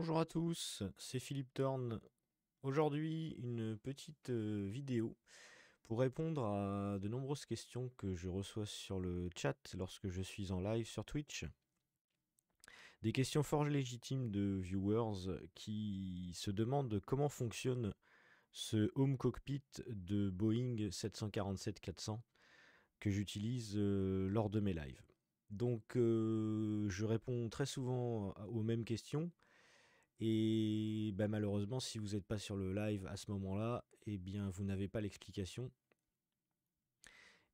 Bonjour à tous, c'est Philippe Thorn. Aujourd'hui, une petite euh, vidéo pour répondre à de nombreuses questions que je reçois sur le chat lorsque je suis en live sur Twitch. Des questions fort légitimes de viewers qui se demandent comment fonctionne ce home cockpit de Boeing 747-400 que j'utilise euh, lors de mes lives. Donc euh, je réponds très souvent aux mêmes questions et ben, malheureusement, si vous n'êtes pas sur le live à ce moment-là, eh bien, vous n'avez pas l'explication.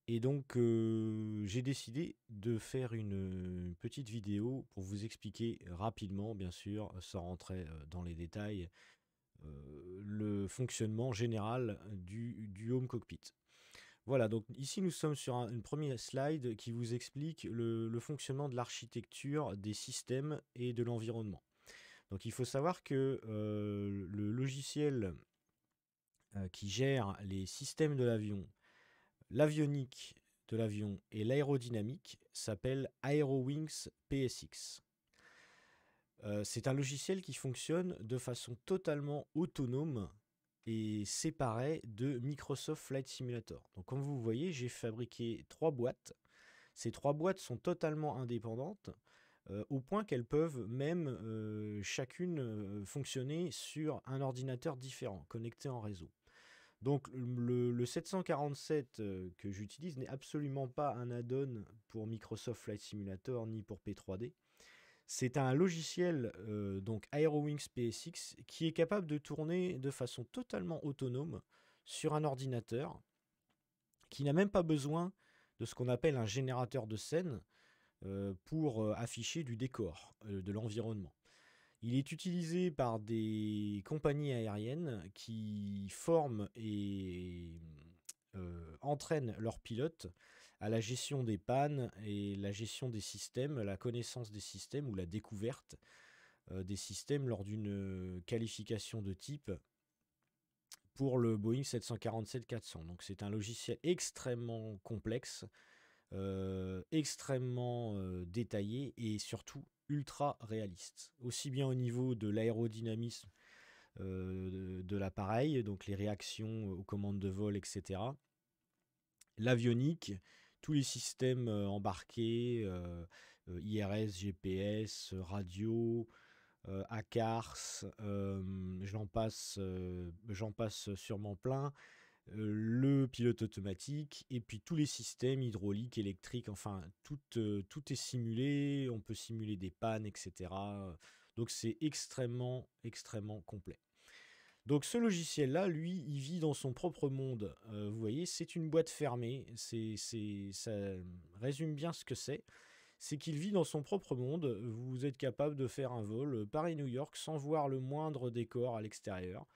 Et donc, euh, j'ai décidé de faire une, petite vidéo pour vous expliquer rapidement, bien sûr, sans rentrer euh, dans les détails, euh, le fonctionnement général du, Home Cockpit. Voilà, donc ici nous sommes sur une première slide qui vous explique le fonctionnement de l'architecture des systèmes et de l'environnement. Donc il faut savoir que le logiciel qui gère les systèmes de l'avion, l'avionique de l'avion et l'aérodynamique s'appelle AeroWings PSX. c'est un logiciel qui fonctionne de façon totalement autonome et séparé de Microsoft Flight Simulator. Donc comme vous voyez, j'ai fabriqué trois boîtes. Ces trois boîtes sont totalement indépendantes euh, au point qu'elles peuvent même euh, chacune euh, fonctionner sur un ordinateur différent, connecté en réseau. Donc le, 747 que j'utilise n'est absolument pas un add-on pour Microsoft Flight Simulator ni pour P3D. C'est un logiciel donc AeroWings PSX qui est capable de tourner de façon totalement autonome sur un ordinateur qui n'a même pas besoin de ce qu'on appelle un générateur de scène euh, pour euh, afficher du décor, euh, de l'environnement. Il est utilisé par des compagnies aériennes qui forment et entraînent leurs pilotes à la gestion des pannes et la gestion des systèmes, la connaissance des systèmes ou la découverte des systèmes lors d'une qualification de type pour le Boeing 747-400. Donc c'est un logiciel extrêmement complexe euh, extrêmement euh, détaillé et surtout ultra réaliste, aussi bien au niveau de l'aérodynamisme euh, de, l'appareil, donc les réactions aux commandes de vol, etc. L'avionique, tous les systèmes embarqués, IRS, GPS, radio, euh, ACARS, j'en passe, j'en passe sûrement plein. Euh, le pilote automatique, et puis tous les systèmes hydrauliques, électriques, enfin, tout, euh, tout est simulé, on peut simuler des pannes, etc. Donc c'est extrêmement, extrêmement complet. Donc ce logiciel-là, lui, il vit dans son propre monde. Euh, vous voyez, c'est une boîte fermée, c'est, ça résume bien ce que c'est. C'est qu'il vit dans son propre monde, vous êtes capable de faire un vol Paris-New York sans voir le moindre décor à l'extérieur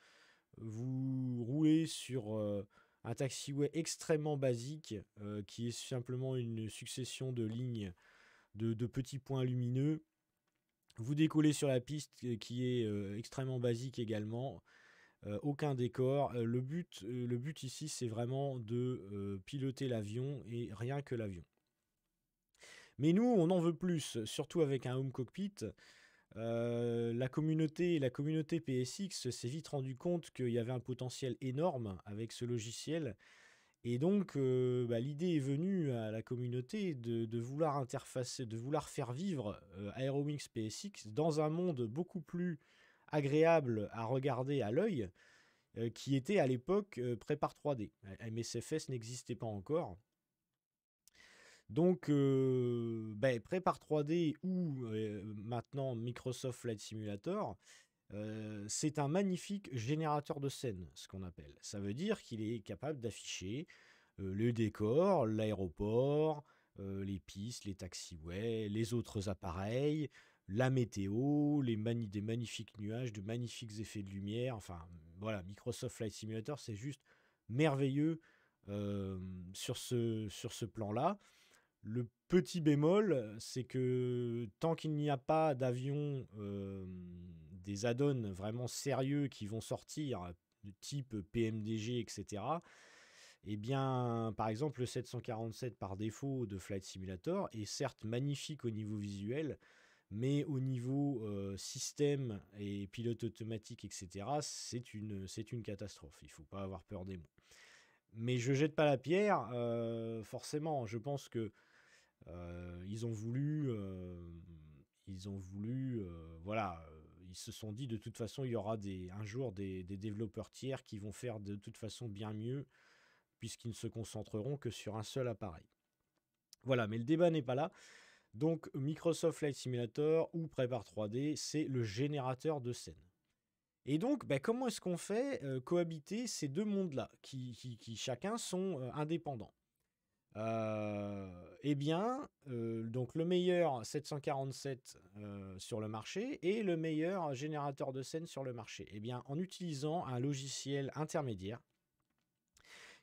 vous roulez sur euh, un taxiway extrêmement basique euh, qui est simplement une succession de lignes de, petits points lumineux. Vous décollez sur la piste euh, qui est extrêmement basique également. aucun décor. le, but, le but ici, c'est vraiment de piloter l'avion et rien que l'avion. Mais nous, on en veut plus, surtout avec un home cockpit. Euh, la communauté, la communauté PSX s'est vite rendu compte qu'il y avait un potentiel énorme avec ce logiciel. Et donc, euh, bah, l'idée est venue à la communauté de, vouloir interfacer, de vouloir faire vivre euh, Aerowings PSX dans un monde beaucoup plus agréable à regarder à l'œil, qui était à l'époque prépar 3D. MSFS n'existait pas encore. Donc, euh, 3D ben, ou euh, maintenant Microsoft Flight Simulator, euh, c'est un magnifique générateur de scènes, ce qu'on appelle. Ça veut dire qu'il est capable d'afficher euh, le décor, l'aéroport, les pistes, les taxiways, les autres appareils, la météo, les des magnifiques nuages, de magnifiques effets de lumière. Enfin, voilà, Microsoft Flight Simulator, c'est juste merveilleux sur ce plan-là. Le petit bémol, euh, c'est que tant qu'il n'y a pas d'avions, des add vraiment sérieux qui vont sortir, type PMDG, etc., eh bien, par exemple, le 747 par défaut de Flight Simulator est certes magnifique au niveau visuel, mais au niveau système et pilote automatique, etc., c'est une, catastrophe. Il ne faut pas avoir peur des mots. Mais je jette pas la pierre, forcément. Je pense que euh, ils ont voulu, euh, ils ont voulu, euh, voilà, ils se sont dit de toute façon il y aura un jour des, développeurs tiers qui vont faire de toute façon bien mieux puisqu'ils ne se concentreront que sur un seul appareil. Voilà, mais le débat n'est pas là. Donc Microsoft Flight Simulator ou prepar 3D, c'est le générateur de scène. Et donc, ben, comment est-ce qu'on fait cohabiter ces deux mondes-là, qui, chacun sont indépendants euh, eh bien, euh, donc le meilleur 747 euh, sur le marché et le meilleur générateur de scène sur le marché. Et eh bien, en utilisant un logiciel intermédiaire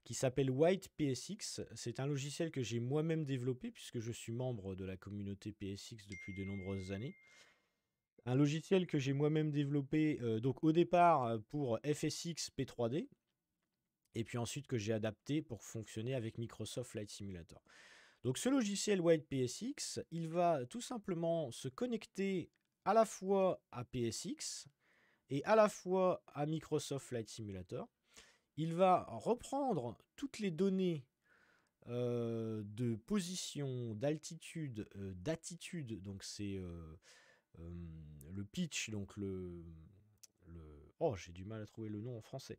qui s'appelle White PSX, c'est un logiciel que j'ai moi-même développé puisque je suis membre de la communauté PSX depuis de nombreuses années. Un logiciel que j'ai moi-même développé donc au départ pour FSX P3D, et puis ensuite que j'ai adapté pour fonctionner avec Microsoft Flight Simulator. Donc ce logiciel White PSX, il va tout simplement se connecter à la fois à PSX et à la fois à Microsoft Flight Simulator. Il va reprendre toutes les données euh, de position, d'altitude, euh, d'attitude, donc c'est euh, le pitch, donc le... Oh, j'ai du mal à trouver le nom en français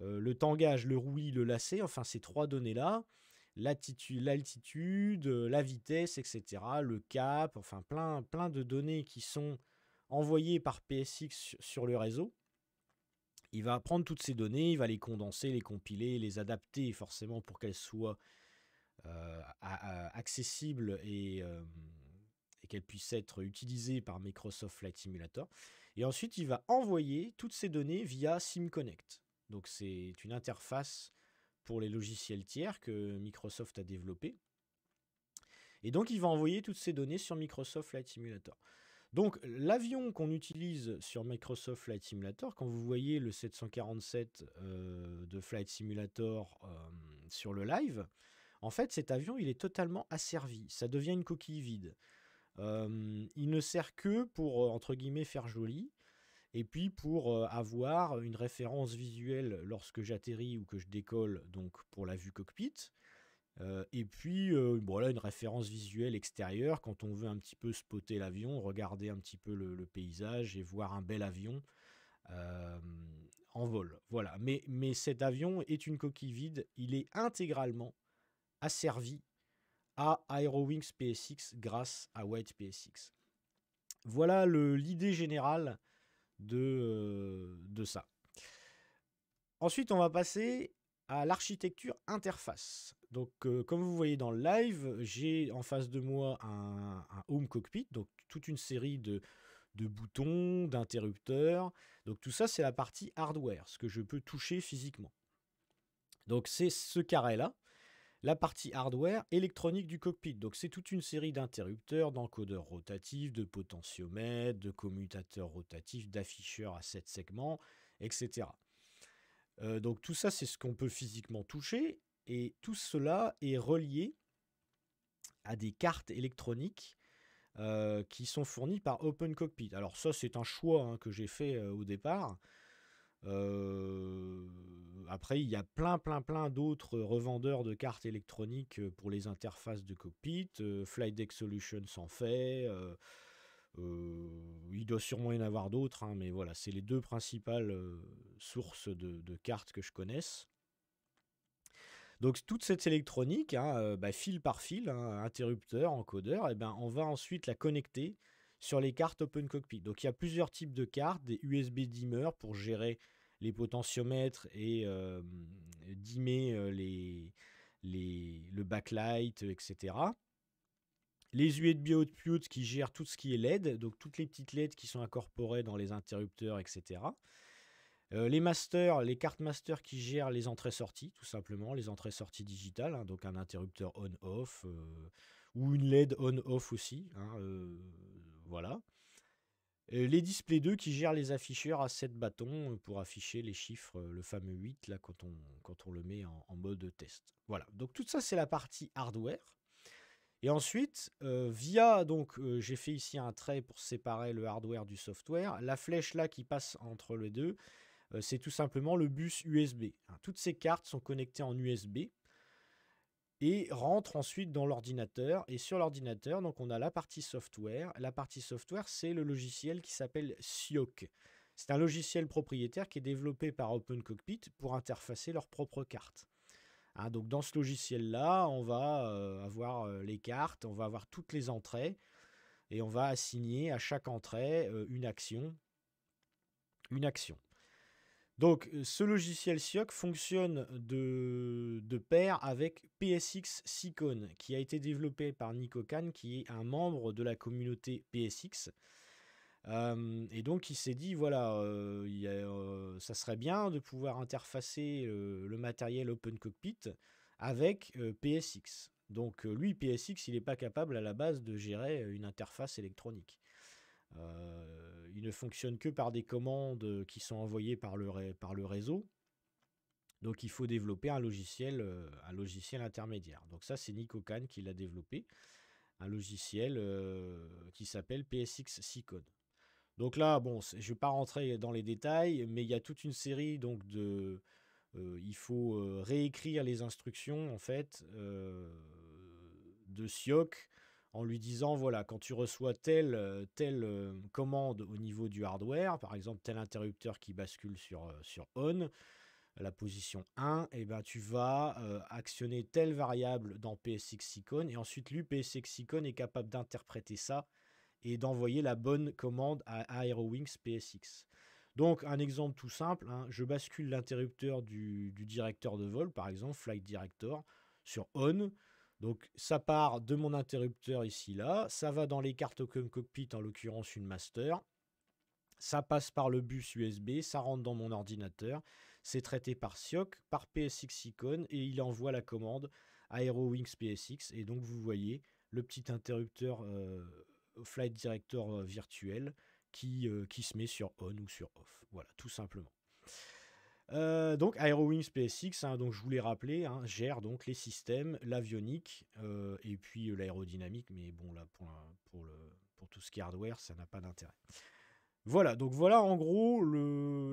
le tangage, le roulis, le lacet, enfin ces trois données-là, l'altitude, la vitesse, etc., le cap, enfin plein, plein de données qui sont envoyées par PSX sur le réseau. Il va prendre toutes ces données, il va les condenser, les compiler, les adapter forcément pour qu'elles soient accessibles et qu'elles puissent être utilisées par Microsoft Flight Simulator. Et ensuite, il va envoyer toutes ces données via SimConnect. Donc c'est une interface pour les logiciels tiers que Microsoft a développé. Et donc il va envoyer toutes ces données sur Microsoft Flight Simulator. Donc l'avion qu'on utilise sur Microsoft Flight Simulator, quand vous voyez le 747 euh, de Flight Simulator euh, sur le live, en fait cet avion il est totalement asservi, ça devient une coquille vide. Euh, il ne sert que pour, entre guillemets, faire joli. Et puis pour euh, avoir une référence visuelle lorsque j'atterris ou que je décolle, donc pour la vue cockpit. Euh, et puis euh, voilà une référence visuelle extérieure quand on veut un petit peu spotter l'avion, regarder un petit peu le, paysage et voir un bel avion en vol. Voilà. Mais, mais cet avion est une coquille vide. Il est intégralement asservi à AeroWings PSX grâce à White PSX. Voilà l'idée générale de, euh, de ça. Ensuite, on va passer à l'architecture interface. Donc, euh, comme vous voyez dans le live, j'ai en face de moi un, home cockpit, donc toute une série de, de boutons, d'interrupteurs. Donc, tout ça, c'est la partie hardware, ce que je peux toucher physiquement. Donc, c'est ce carré-là la partie hardware électronique du cockpit. Donc c'est toute une série d'interrupteurs, d'encodeurs rotatifs, de potentiomètres, de commutateurs rotatifs, d'afficheurs à 7 segments, etc. Euh, donc tout ça, c'est ce qu'on peut physiquement toucher. Et tout cela est relié à des cartes électroniques euh, qui sont fournies par Open Cockpit. Alors ça, c'est un choix hein, que j'ai fait euh, au départ. Euh, après, il y a plein, plein, plein d'autres revendeurs de cartes électroniques euh, pour les interfaces de cockpit. Euh, deck Solutions en fait. Euh, il doit sûrement y en avoir d'autres, hein, mais voilà, c'est les deux principales sources de, cartes que je connaisse. Donc toute cette électronique, hein, bah, fil par fil, hein, interrupteur, encodeur, et eh ben, on va ensuite la connecter sur les cartes Open Cockpit. Donc il y a plusieurs types de cartes, des USB dimmers pour gérer les potentiomètres et euh, dimmer euh, les, le backlight, etc. Les USB output qui gèrent tout ce qui est LED, donc toutes les petites LED qui sont incorporées dans les interrupteurs, etc. Euh, les masters, les cartes master qui gèrent les entrées-sorties, tout simplement, les entrées-sorties digitales, hein, donc un interrupteur on-off ou une LED on-off aussi, hein, voilà. Les Display 2 qui gèrent les afficheurs à 7 bâtons euh, pour afficher les chiffres, euh, le fameux 8, là, quand on, quand on le met en, mode test. Voilà. Donc, tout ça, c'est la partie hardware. Et ensuite, euh, via, donc, j'ai fait ici un trait pour séparer le hardware du software. La flèche là qui passe entre les deux, c'est tout simplement le bus USB. Hein, toutes ces cartes sont connectées en USB et rentre ensuite dans l'ordinateur. Et sur l'ordinateur, donc on a la partie software. La partie software, c'est le logiciel qui s'appelle SIOC. C'est un logiciel propriétaire qui est développé par Open Cockpit pour interfacer leurs propres cartes. Hein, donc dans ce logiciel-là, on va euh, avoir euh, les cartes, on va avoir toutes les entrées, et on va assigner à chaque entrée euh, une action. Une action. Donc, euh, ce logiciel SIOC fonctionne de, pair avec PSX Sicon, qui a été développé par Nico Kahn, qui est un membre de la communauté PSX. Euh, et donc, il s'est dit voilà, euh, ça serait bien de pouvoir interfacer le matériel Open Cockpit avec PSX. Donc, lui, PSX, il n'est pas capable à la base de gérer une interface électronique. Euh, il ne fonctionne que par des commandes qui sont envoyées par le, réseau. Donc il faut développer un logiciel, euh, un logiciel intermédiaire. Donc ça, c'est Nico Kahn qui l'a développé, un logiciel euh, qui s'appelle PSX C-Code. Donc là, bon, je ne vais pas rentrer dans les détails, mais il y a toute une série donc de... il faut réécrire les instructions en fait de SIOC en lui disant voilà, quand tu reçois telle, euh, euh, commande au niveau du hardware, par exemple tel interrupteur qui bascule sur, euh, sur on, la position 1, et eh ben tu vas actionner telle variable dans PSX Icon, et ensuite lui, PSX Icon est capable d'interpréter ça et d'envoyer la bonne commande à AeroWings PSX. Donc un exemple tout simple, hein, je bascule l'interrupteur du, directeur de vol, par exemple Flight Director, sur On, donc ça part de mon interrupteur ici, là, ça va dans les cartes cockpit, en l'occurrence une master, ça passe par le bus USB, ça rentre dans mon ordinateur, c'est traité par SIOC, par PSX Icon, et il envoie la commande AeroWings PSX, et donc vous voyez le petit interrupteur euh, Flight Director euh, virtuel qui, euh, qui se met sur on ou sur off. Voilà, tout simplement. Euh, donc Aerowings PSX, hein, donc je vous l'ai rappelé, hein, gère donc les systèmes, l'avionique euh, et puis euh, l'aérodynamique, mais bon là pour, tout ce qui est hardware, ça n'a pas d'intérêt. Voilà, donc voilà en gros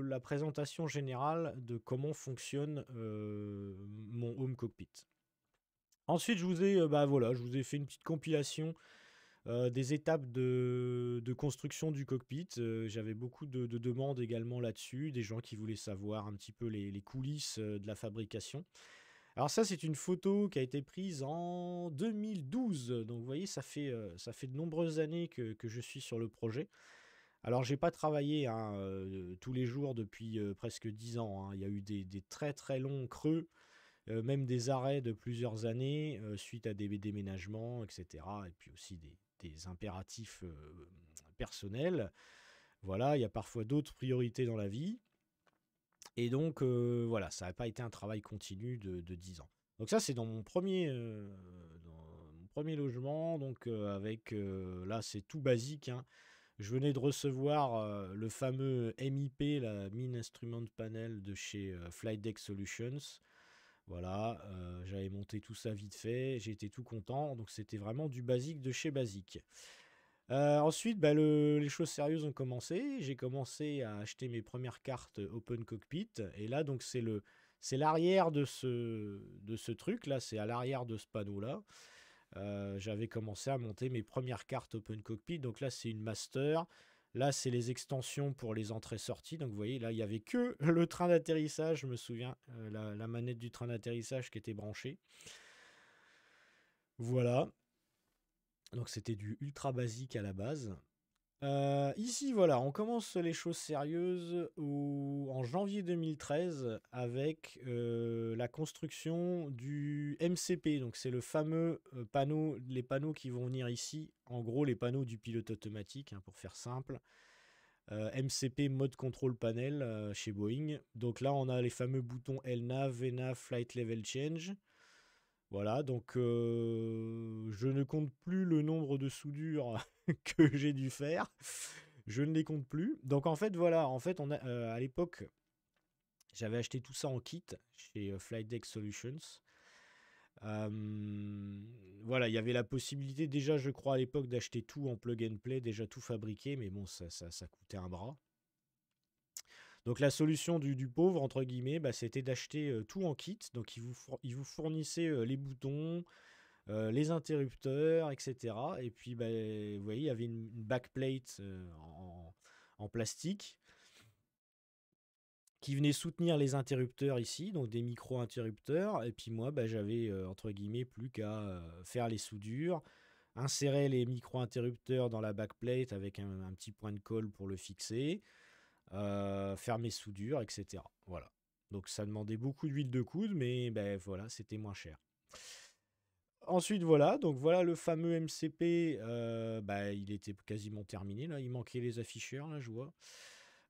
la présentation générale de comment fonctionne euh, mon home cockpit. Ensuite, je vous ai, bah, voilà, je vous ai fait une petite compilation euh, des étapes de, construction du cockpit. Euh, j'avais beaucoup de, demandes également là-dessus, des gens qui voulaient savoir un petit peu les, coulisses euh, de la fabrication. Alors ça, c'est une photo qui a été prise en 2012. Donc vous voyez, ça fait, ça fait de nombreuses années que, je suis sur le projet. Alors j'ai pas travaillé hein, tous les jours depuis presque 10 ans. Hein. Il y a eu des, très très longs creux. même des arrêts de plusieurs années suite à des déménagements, etc. Et puis aussi des, des impératifs euh, personnels. Voilà, il y a parfois d'autres priorités dans la vie. Et donc, euh, voilà, ça n'a pas été un travail continu de, 10 ans. Donc ça, c'est dans mon premier, euh, mon premier logement. Donc avec, là, c'est tout basique. Hein. Je venais de recevoir le fameux MIP, la Min Instrument Panel de chez Flight Deck Solutions. Voilà, euh, j'avais monté tout ça vite fait, j'étais tout content. Donc c'était vraiment du basique de chez basique. Euh, ensuite, bah, les choses sérieuses ont commencé. J'ai commencé à acheter mes premières cartes Open Cockpit. Et là, donc c'est le, c'est l'arrière de ce, de ce truc là, c'est à l'arrière de ce panneau là. Euh, j'avais commencé à monter mes premières cartes Open Cockpit. Donc là, c'est une master. Là, c'est les extensions pour les entrées-sorties. Donc, vous voyez, là, il n'y avait que le train d'atterrissage, je me souviens, euh, la, manette du train d'atterrissage qui était branchée. Voilà. Donc, c'était du ultra basique à la base. Euh, ici, voilà, on commence les choses sérieuses en janvier 2013 avec euh, la construction du MCP. Donc, c'est le fameux euh, panneau, les panneaux qui vont venir ici. En gros, les panneaux du pilote automatique, hein, pour faire simple. MCP Mode Control Panel chez Boeing. Donc là, on a les fameux boutons LNAV, VNAV, Flight Level Change. Voilà, donc je ne compte plus le nombre de soudures que j'ai dû faire. Je ne les compte plus. Donc en fait, voilà, en fait, on a, à l'époque, j'avais acheté tout ça en kit chez Flight Deck Solutions. voilà, il y avait la possibilité déjà, je crois, à l'époque d'acheter tout en plug and play, déjà tout fabriqué, mais bon, ça, ça coûtait un bras. Donc la solution du, pauvre, entre guillemets, bah, c'était d'acheter euh, tout en kit. Donc ils vous, fournissait fournissaient euh, les boutons, euh, les interrupteurs, etc. Et puis, bah, vous voyez, il y avait une, backplate en, plastique qui venait soutenir les interrupteurs ici, donc des micro-interrupteurs. Et puis moi, bah, j'avais, entre guillemets, plus qu'à faire les soudures, insérer les micro-interrupteurs dans la backplate avec un, petit point de colle pour le fixer. Euh, faire soudure etc. Voilà. Donc ça demandait beaucoup d'huile de coude, mais ben voilà, c'était moins cher. Ensuite, voilà, donc voilà le fameux MCP. Euh, ben, il était quasiment terminé, là. Il manquait les afficheurs, là, je vois.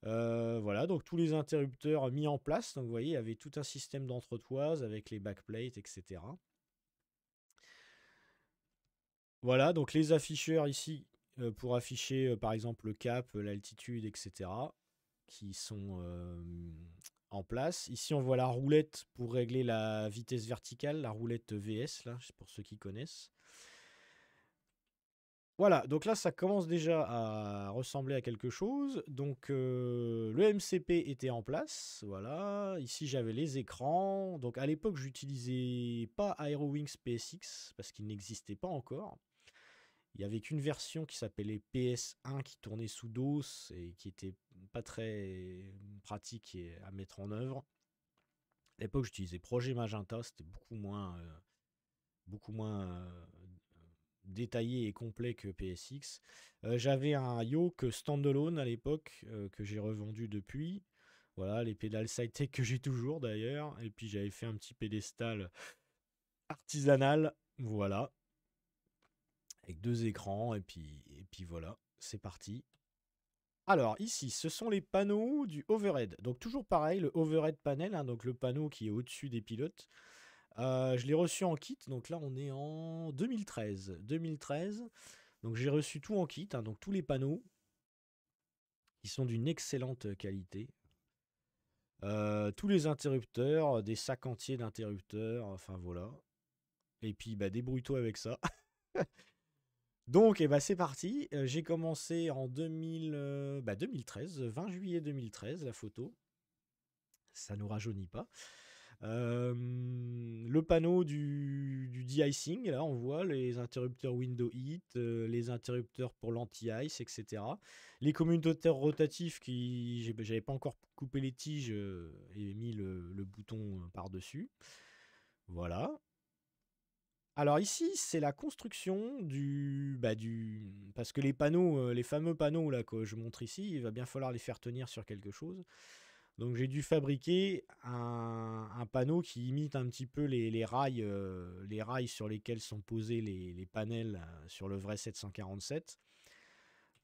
Euh, voilà, donc tous les interrupteurs mis en place. Donc, vous voyez, il y avait tout un système d'entretoise avec les backplates, etc. Voilà, donc les afficheurs ici pour afficher, par exemple, le cap, l'altitude, etc qui sont euh, en place. Ici, on voit la roulette pour régler la vitesse verticale, la roulette VS, là, pour ceux qui connaissent. Voilà, donc là, ça commence déjà à ressembler à quelque chose. Donc, euh, le MCP était en place, voilà. Ici, j'avais les écrans. Donc, à l'époque, j'utilisais pas AeroWings PSX, parce qu'il n'existait pas encore. Il n'y avait qu'une version qui s'appelait PS1 qui tournait sous DOS et qui n'était pas très pratique à mettre en œuvre. À l'époque, j'utilisais Projet Magenta, c'était beaucoup moins, euh, beaucoup moins euh, détaillé et complet que PSX. Euh, j'avais un Yoke standalone à l'époque que j'ai revendu depuis. Voilà, les pédales SciTech que j'ai toujours d'ailleurs. Et puis j'avais fait un petit pédestal artisanal. Voilà, avec deux écrans, et puis, et puis voilà, c'est parti. Alors ici, ce sont les panneaux du overhead. Donc toujours pareil, le overhead panel, hein, donc le panneau qui est au-dessus des pilotes. Euh, je l'ai reçu en kit, donc là on est en 2013. 2013, donc j'ai reçu tout en kit, hein, donc tous les panneaux. Ils sont d'une excellente qualité. Euh, tous les interrupteurs, des sacs entiers d'interrupteurs, enfin voilà. Et puis bah débrouille-toi avec ça. Donc, eh ben, c'est parti. Euh, j'ai commencé en 2013, 20 euh, bah, euh, juillet 2013, la photo. Ça nous rajeunit pas. le panneau du, du de-icing, là, on voit les interrupteurs window heat, les interrupteurs pour l'anti-ice, etc. Les commutateurs rotatifs qui, j'avais pas encore coupé les tiges et mis le, le bouton par-dessus. Voilà. Alors ici, c'est la construction du, bah, Parce que les panneaux, euh, les fameux panneaux là que je montre ici, il va bien falloir les faire tenir sur quelque chose. Donc j'ai dû fabriquer un, panneau qui imite un petit peu les, rails, euh, les rails sur lesquels sont posés les, panels euh, sur le vrai 747.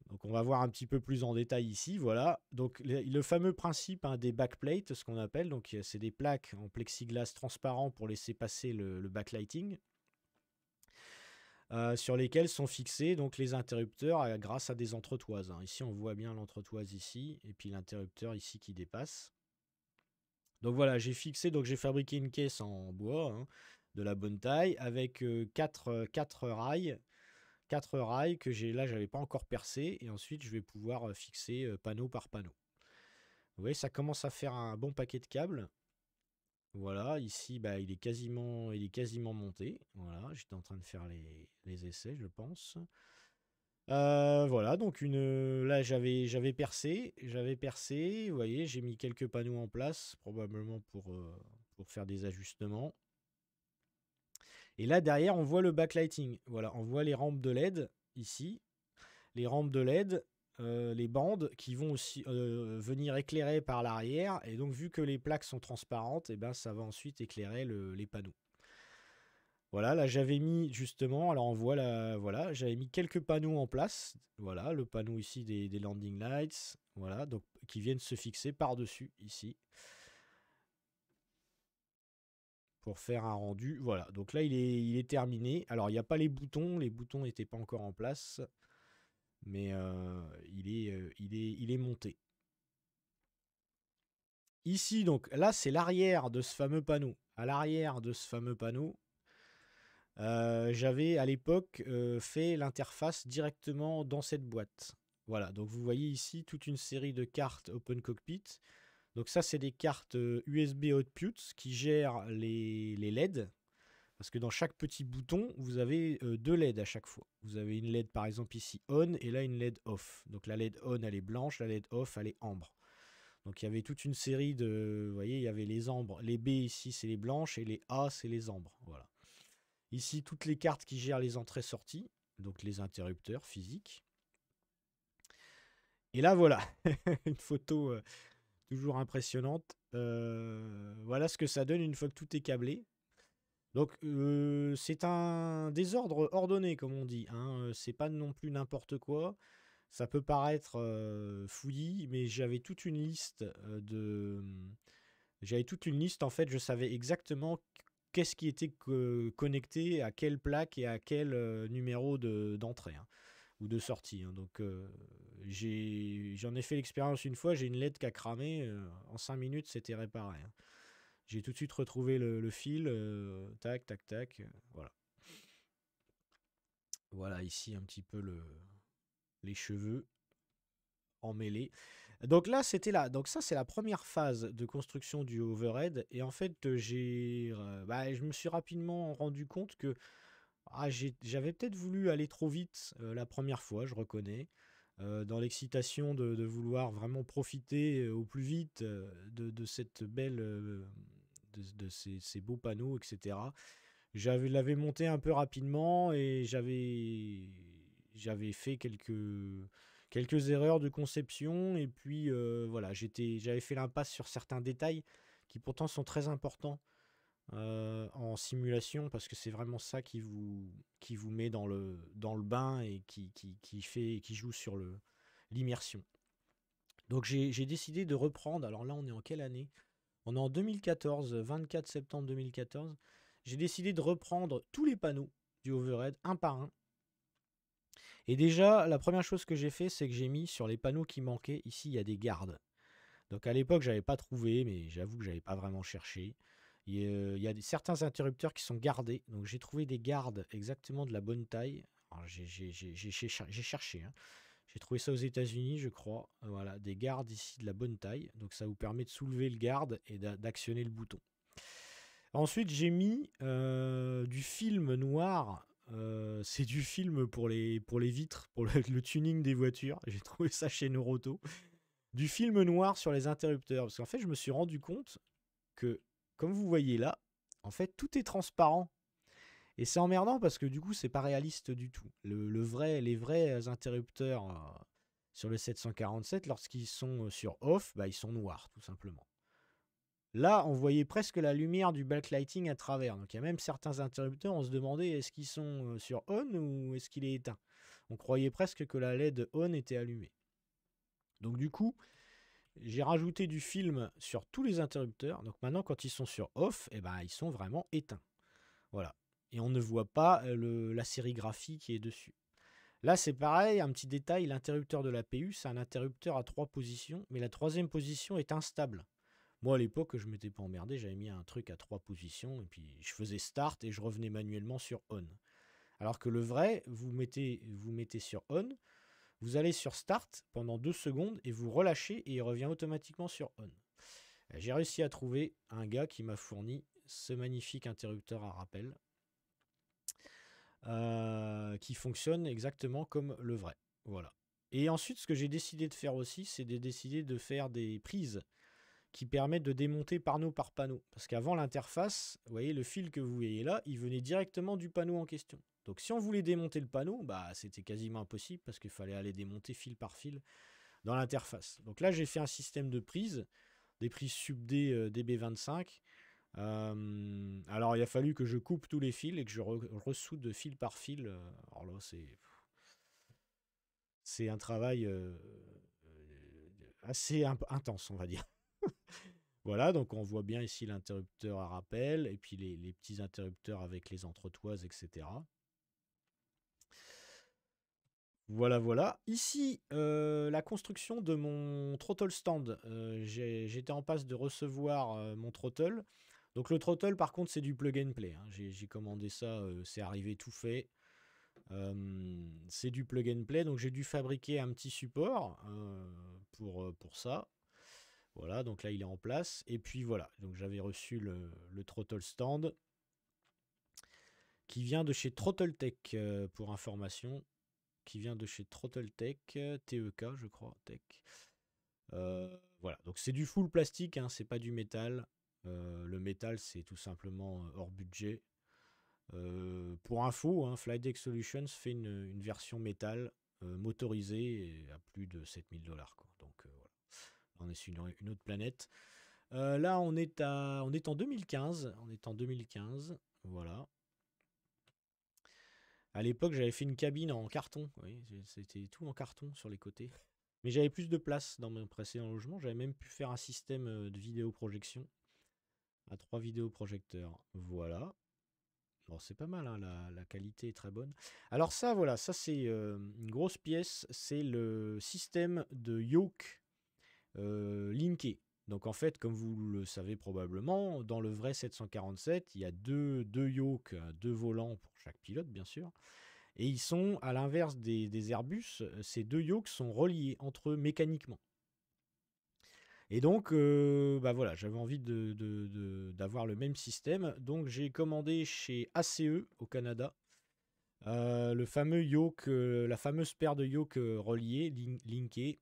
Donc on va voir un petit peu plus en détail ici, voilà. Donc le, fameux principe hein, des backplates, ce qu'on appelle, donc c'est des plaques en plexiglas transparent pour laisser passer le backlighting. Euh, sur lesquels sont fixés donc les interrupteurs grâce à des entretoises. Hein. Ici, on voit bien l'entretoise ici et puis l'interrupteur ici qui dépasse. Donc voilà, j'ai fixé, donc j'ai fabriqué une caisse en bois hein, de la bonne taille avec 4, euh, euh, rails. quatre rails que j'ai là, n'avais pas encore percé et ensuite je vais pouvoir fixer panneau par panneau. Vous voyez, ça commence à faire un bon paquet de câbles. Voilà, ici, bah, il, est quasiment, il est quasiment monté. Voilà, j'étais en train de faire les, essais, je pense. Euh, voilà, donc une, euh, là j'avais percé, j'avais percé, vous voyez, j'ai mis quelques panneaux en place, probablement pour, euh, pour faire des ajustements. Et là derrière on voit le backlighting, voilà, on voit les rampes de LED ici, les rampes de LED euh, les bandes qui vont aussi euh, venir éclairer par l'arrière. Et donc, vu que les plaques sont transparentes, et eh ben, ça va ensuite éclairer les panneaux. Voilà, là j'avais mis justement, alors on voit voilà, j'avais mis quelques panneaux en place. Voilà, le panneau ici des, landing lights, voilà, donc qui viennent se fixer par-dessus ici pour faire un rendu. Voilà, donc là il est, il est terminé. Alors il n'y a pas les boutons, les boutons n'étaient pas encore en place mais euh, euh, il, est, monté. Ici, donc là, c'est l'arrière de ce fameux panneau. À l'arrière de ce fameux panneau, euh, j'avais à l'époque fait l'interface directement dans cette boîte. Voilà, donc vous voyez ici toute une série de cartes Open Cockpit. Donc ça, c'est des cartes USB Outputs qui gèrent les, les parce que dans chaque petit bouton, vous avez euh, deux LED à chaque fois. Vous avez une LED par exemple ici on et là une LED off. Donc la LED on elle est blanche, la LED off elle est ambre. Donc il y avait toute une série de... Vous voyez, il y avait les ambres. Les B ici c'est les blanches et les A c'est les ambres. Voilà. Ici toutes les cartes qui gèrent les entrées-sorties. Donc les interrupteurs physiques. Et là voilà, une photo euh, toujours impressionnante. Euh, voilà ce que ça donne une fois que tout est câblé. Donc c'est un désordre ordonné, comme on dit. Hein, c'est pas non plus n'importe quoi. Ça peut paraître fouillis, mais j'avais toute une liste de. Mmh, j'avais toute une liste, en fait, je savais exactement qu'est-ce qui était connecté à quelle plaque et à quel numéro d'entrée hein, ou de sortie. Hein. Donc j'en ai, fait l'expérience une fois, j'ai une LED qui a cramé, en 5 minutes c'était réparé j'ai tout de suite retrouvé le, fil. Euh, tac, tac, tac. Euh, voilà. Voilà ici un petit peu les cheveux emmêlés. Donc là, c'était là. Donc ça, c'est la première phase de construction du overhead. Et en fait, euh, j'ai, bah, je me suis rapidement rendu compte que ah, j'avais peut-être voulu aller trop vite la première fois, je reconnais. Euh, dans l'excitation de, vouloir vraiment profiter euh, au plus vite euh, de, cette belle, de, ces, beaux panneaux, etc. J'avais l'avais monté un peu rapidement et j'avais j'avais fait quelques quelques erreurs de conception et puis voilà j'étais j'avais fait l'impasse sur certains détails qui pourtant sont très importants euh, en simulation parce que c'est vraiment ça qui vous, qui vous met dans le, dans le bain et qui, qui, qui fait, qui joue sur le, l'immersion. Donc j'ai décidé de reprendre, alors là on est en quelle année On est en 2014, 24 septembre 2014. J'ai décidé de reprendre tous les panneaux du overhead un par un. Et déjà, la première chose que j'ai fait, c'est que j'ai mis sur les panneaux qui manquaient, ici il y a des gardes. Donc à l'époque, j'avais pas trouvé, mais j'avoue que n'avais pas vraiment cherché. Il y, a, certains interrupteurs qui sont gardés. Donc j'ai trouvé des gardes exactement de la bonne taille. J'ai cherché. Hein. J'ai trouvé ça aux États-Unis, je crois. Voilà, des gardes ici de la bonne taille. Donc ça vous permet de soulever le garde et d'actionner le bouton. Ensuite, j'ai mis euh, du film noir. Euh, c'est du film pour les, pour les vitres, pour le, le tuning des voitures. J'ai trouvé ça chez Noroto. Du film noir sur les interrupteurs. Parce qu'en fait, je me suis rendu compte que comme vous voyez là, en fait, tout est transparent. Et c'est emmerdant parce que du coup, c'est pas réaliste du tout. Le, vrai, les vrais interrupteurs euh, sur le 747, lorsqu'ils sont euh, sur off, bah, ils sont noirs, tout simplement. Là, on voyait presque la lumière du backlighting à travers. Donc il y a même certains interrupteurs, on se demandait est-ce qu'ils sont euh, sur on ou est-ce qu'il est éteint. On croyait presque que la LED on était allumée. Donc du coup, j'ai rajouté du film sur tous les interrupteurs. Donc maintenant, quand ils sont sur off, eh ben, ils sont vraiment éteints. Voilà. Et on ne voit pas euh, la sérigraphie qui est dessus. Là, c'est pareil, un petit détail, l'interrupteur de la PU, c'est un interrupteur à trois positions, mais la troisième position est instable. Moi, à l'époque, je ne m'étais pas emmerdé, j'avais mis un truc à trois positions, et puis je faisais start et je revenais manuellement sur on. Alors que le vrai, vous mettez, vous mettez sur on, vous allez sur Start pendant deux secondes et vous relâchez et il revient automatiquement sur On. J'ai réussi à trouver un gars qui m'a fourni ce magnifique interrupteur à rappel euh, qui fonctionne exactement comme le vrai. Voilà. Et ensuite, ce que j'ai décidé de faire aussi, c'est de décider de faire des prises qui permettent de démonter panneau par panneau. Parce qu'avant l'interface, vous voyez le fil que vous voyez là, il venait directement du panneau en question. Donc si on voulait démonter le panneau, bah, c'était quasiment impossible parce qu'il fallait aller démonter fil par fil dans l'interface. Donc là, j'ai fait un système de prise, des prises sub -D, euh, DB25. Euh, alors, il a fallu que je coupe tous les fils et que je re ressoude fil par fil. Euh, alors là, c'est... C'est un travail assez intense, on va dire. voilà, donc on voit bien ici l'interrupteur à rappel et puis les petits interrupteurs avec les entretoises, etc. Voilà, voilà. Ici, euh, la construction de mon trottle stand. Euh, j'étais en passe de recevoir euh, mon trottle. Donc le trottle, par contre, c'est du plug and play. Hein. J'ai commandé ça, c'est arrivé tout fait. c'est du plug and play, donc j'ai dû fabriquer un petit support pour, pour ça. Voilà, donc là il est en place. Et puis voilà, donc j'avais reçu le, le stand qui vient de chez Throttle Tech pour information qui vient de chez Trottle Tech, euh, TEK, je crois, Tech. Mmh. Euh, voilà, donc c'est du full plastique, hein, c'est pas du métal. Euh, le métal, c'est tout simplement hors budget. pour info, hein, Flydeck Solutions fait une, version métal motorisée à plus de 7000 dollars. Donc voilà, on est sur une, autre planète. là, on est, à, on est en 2015. On est en 2015. Voilà. À l'époque, j'avais fait une cabine en carton. c'était tout en carton sur les côtés. Mais j'avais plus de place dans mon précédent logement. J'avais même pu faire un système euh, de vidéoprojection à trois vidéoprojecteurs. Voilà. Bon, c'est pas mal, hein, la, qualité est très bonne. Alors ça, voilà, ça c'est euh, une grosse pièce. C'est le système de yoke euh, linké. Donc en fait, comme vous le savez probablement, dans le vrai 747, il y a deux, deux yokes, deux volants pour chaque pilote bien sûr. Et ils sont, à l'inverse des, Airbus, ces deux yokes sont reliés entre eux mécaniquement. Et donc, euh, bah voilà, j'avais envie d'avoir le même système. Donc j'ai commandé chez ACE au Canada euh, le fameux yoke, euh, la fameuse paire de yokes reliés, linkée.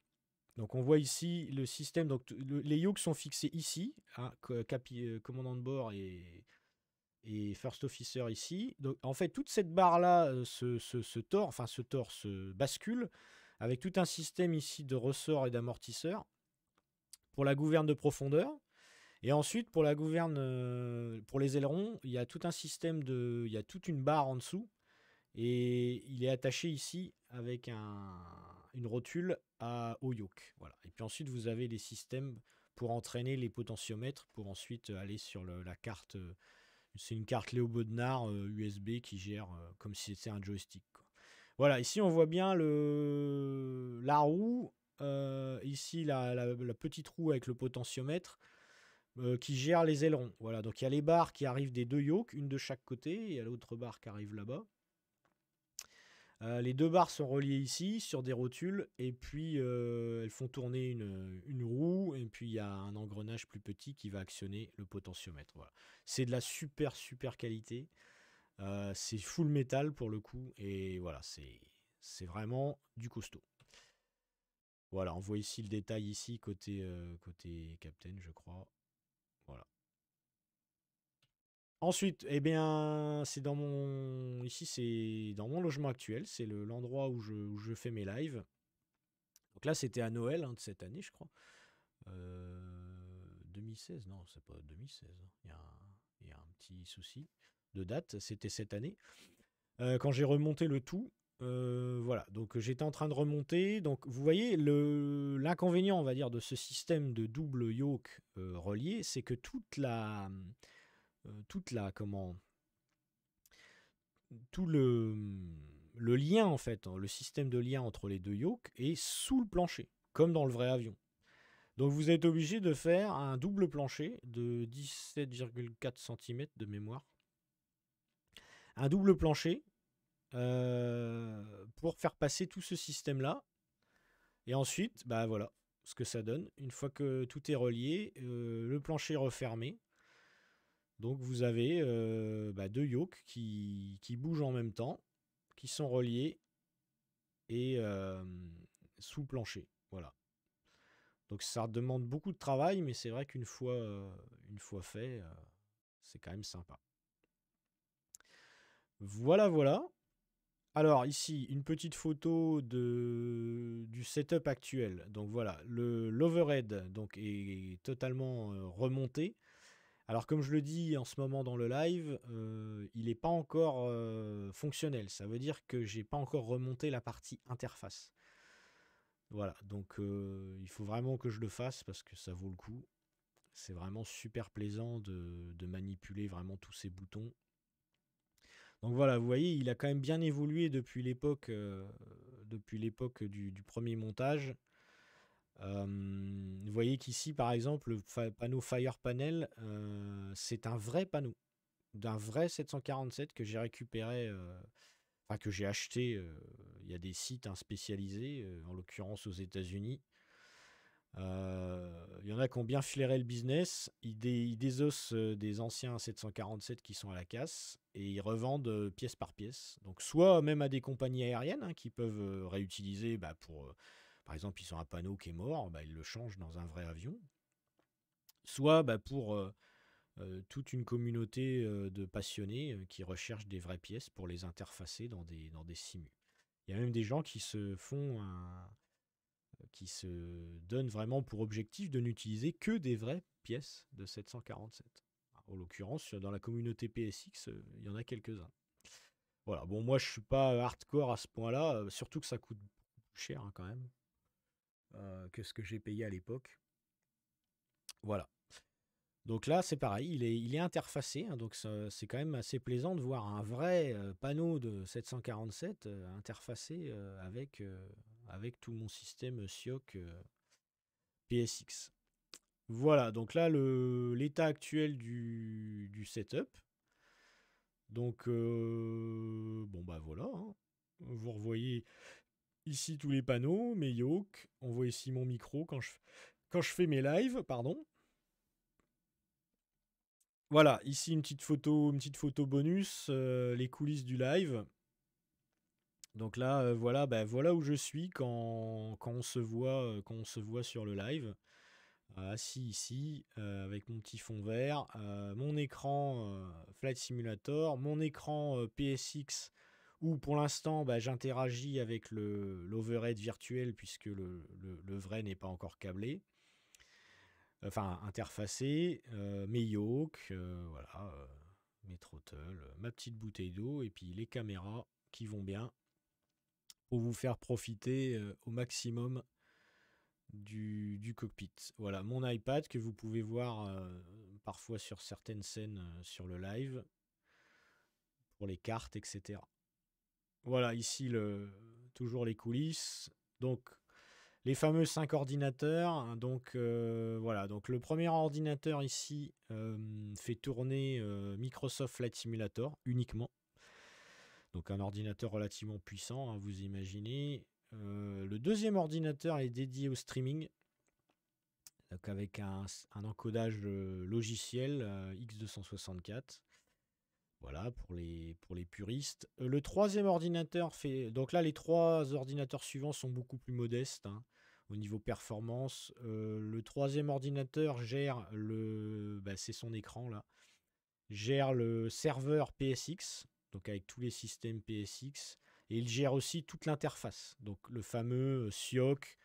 Donc on voit ici le système. Donc les yokes sont fixés ici, hein, capi, euh, commandant de bord et, et first officer ici. Donc en fait toute cette barre là euh, se, tord, enfin se tord, bascule avec tout un système ici de ressorts et d'amortisseurs pour la gouverne de profondeur. Et ensuite, pour la gouverne, euh, pour les ailerons, il y a tout un système de. Il y a toute une barre en dessous. Et il est attaché ici avec un, une rotule à, au yoke. Voilà. Et puis ensuite, vous avez les systèmes pour entraîner les potentiomètres, pour ensuite euh, aller sur la carte. Euh, c'est une carte Léo Bodnar euh, USB qui gère comme si c'était un joystick. Voilà, ici on voit bien le, la roue, ici la, petite roue avec le potentiomètre qui gère les ailerons. Voilà, donc il y a les barres qui arrivent des deux yokes, une de chaque côté, il y a l'autre barre qui arrive là-bas. Euh, les deux barres sont reliées ici sur des rotules et puis euh, elles font tourner une, roue et puis il y a un engrenage plus petit qui va actionner le potentiomètre. C'est de la super super qualité. Euh, c'est full métal pour le coup et voilà, c'est vraiment du costaud. Voilà, on voit ici le détail ici côté, côté Captain je crois. Ensuite, eh bien, c'est dans mon. Ici, c'est dans mon logement actuel. C'est l'endroit où, je, fais mes lives. Donc là, c'était à Noël hein, de cette année, je crois. 2016, euh, non, c'est pas 2016. Hein. Il y, a un, petit souci de date. C'était cette année. Euh, quand j'ai remonté le tout, euh, voilà, donc j'étais en train de remonter. Donc vous voyez, l'inconvénient, on va dire, de ce système de double yoke relié, c'est que toute la, euh, toute la comment tout le, lien en fait, hein, le système de lien entre les deux yokes est sous le plancher, comme dans le vrai avion. Donc vous êtes obligé de faire un double plancher de 17,4 cm de mémoire. Un double plancher euh, pour faire passer tout ce système-là. Et ensuite, bah voilà ce que ça donne. Une fois que tout est relié, euh, le plancher refermé, donc vous avez euh, bah, deux yokes qui, bougent en même temps, qui sont reliés et euh, sous plancher. Voilà. Donc ça demande beaucoup de travail, mais c'est vrai qu'une fois, euh, une fois fait, c'est quand même sympa. Voilà, voilà. Alors ici, une petite photo du setup actuel. Donc voilà, l'overhead est totalement remonté. Alors comme je le dis en ce moment dans le live, euh, il n'est pas encore euh, fonctionnel. Ça veut dire que j'ai pas encore remonté la partie interface. Voilà, donc euh, il faut vraiment que je le fasse parce que ça vaut le coup. C'est vraiment super plaisant de, manipuler vraiment tous ces boutons. Donc voilà, vous voyez, il a quand même bien évolué depuis l'époque, du, premier montage vous voyez qu'ici, par exemple, le panneau Fire Panel, c'est un vrai panneau, d'un vrai 747 que j'ai récupéré, enfin que j'ai acheté. Il y a des sites hein, spécialisés, en l'occurrence aux États-Unis. Il y en a qui ont bien flairé le business. Ils, dé des anciens 747 qui sont à la casse et ils revendent pièce par pièce. Donc, soit même à des compagnies aériennes hein, qui peuvent réutiliser bah, pour par exemple, ils ont un panneau qui est mort, bah, ils le changent dans un vrai avion. Soit bah, pour euh, euh, toute une communauté euh, de passionnés qui recherchent des vraies pièces pour les interfacer dans des, dans des simus. Il y a même des gens qui se font qui se donnent vraiment pour objectif de n'utiliser que des vraies pièces de 747. En l'occurrence, dans la communauté PSX, il y en a quelques-uns. Voilà, bon, moi je suis pas hardcore à ce point-là, surtout que ça coûte cher hein, quand même. Euh, que ce que j'ai payé à l'époque. Voilà. Donc là, c'est pareil, il est, il est interfacé, hein, donc c'est quand même assez plaisant de voir un vrai euh, panneau de 747 euh, interfacé avec, avec tout mon système SIOC PSX. Voilà, donc là, l'état actuel du, du, setup. Donc, bon, bah voilà. Hein. Vous revoyez ici tous les panneaux, mes yokes. on voit ici mon micro quand je, quand je fais mes lives, pardon. Voilà, ici une petite photo, une petite photo bonus, euh, les coulisses du live. Donc là, euh, voilà, ben voilà où je suis quand, on se voit, euh, quand on se voit sur le live. assis ah, ici, avec mon petit fond vert, mon écran Flight Simulator, mon écran PSX où pour l'instant bah, j'interagis avec l'overhead virtuel puisque le, vrai n'est pas encore câblé, enfin interfacé, euh, mes yokes, euh, voilà, euh, mes trottels, ma petite bouteille d'eau et puis les caméras qui vont bien pour vous faire profiter au maximum du, du, cockpit. Voilà, mon iPad que vous pouvez voir parfois sur certaines scènes sur le live, pour les cartes, etc. Voilà, ici, le, toujours les coulisses. Donc, les fameux cinq ordinateurs. Hein, donc, euh, voilà. Donc, le premier ordinateur ici euh, fait tourner euh, Microsoft Flight Simulator uniquement. Donc, un ordinateur relativement puissant, hein, vous imaginez. le deuxième ordinateur est dédié au streaming. Donc, avec un, un encodage logiciel X264. Voilà, pour les, pour les puristes. Euh, le troisième ordinateur fait... Donc là, les trois ordinateurs suivants sont beaucoup plus modestes hein, au niveau performance. Euh, le troisième ordinateur gère le... Bah, c'est son écran là. Gère le serveur PSX, donc avec tous les systèmes PSX. Et il gère aussi toute l'interface. Donc le fameux euh, SIOC,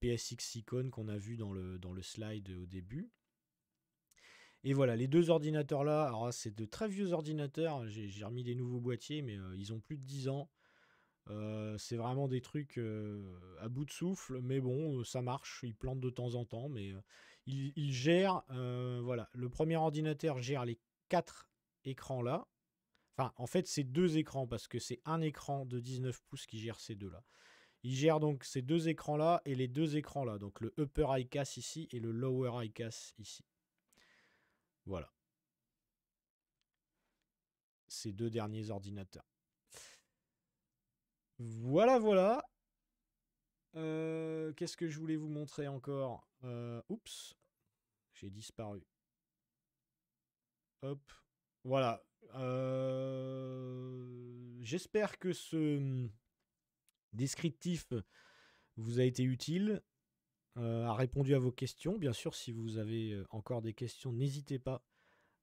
PSX Icon qu'on a vu dans le, dans le slide au début. Et voilà, les deux ordinateurs là, alors c'est de très vieux ordinateurs, j'ai remis des nouveaux boîtiers, mais euh, ils ont plus de 10 ans. Euh, c'est vraiment des trucs euh, à bout de souffle, mais bon, ça marche, ils plantent de temps en temps, mais ils, gèrent, voilà, le premier ordinateur gère les quatre écrans là. Enfin, en fait, c'est deux écrans, parce que c'est un écran de 19 pouces qui gère ces deux là. Il gère donc ces deux écrans là et les deux écrans là, donc le upper ICAS ici et le lower ICAS ici. Voilà. Ces deux derniers ordinateurs. Voilà, voilà. Euh, qu'est-ce que je voulais vous montrer encore euh, Oups, j'ai disparu. Hop, voilà. Euh, j'espère que ce descriptif vous a été utile. Euh, a répondu à vos questions. Bien sûr, si vous avez euh, encore des questions, n'hésitez pas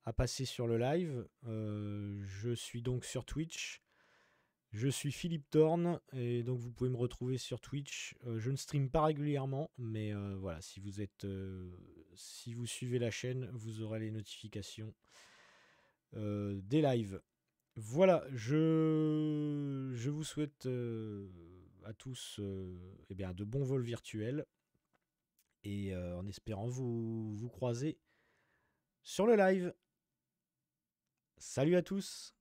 à passer sur le live. Euh, je suis donc sur Twitch. Je suis Philippe Thorne et donc vous pouvez me retrouver sur Twitch. je ne stream pas régulièrement, mais voilà, si vous êtes, si vous suivez la chaîne, vous aurez les notifications des lives. Voilà, je, je vous souhaite à tous eh bien, de bons vols virtuels et euh, en espérant vous, vous croiser sur le live. Salut à tous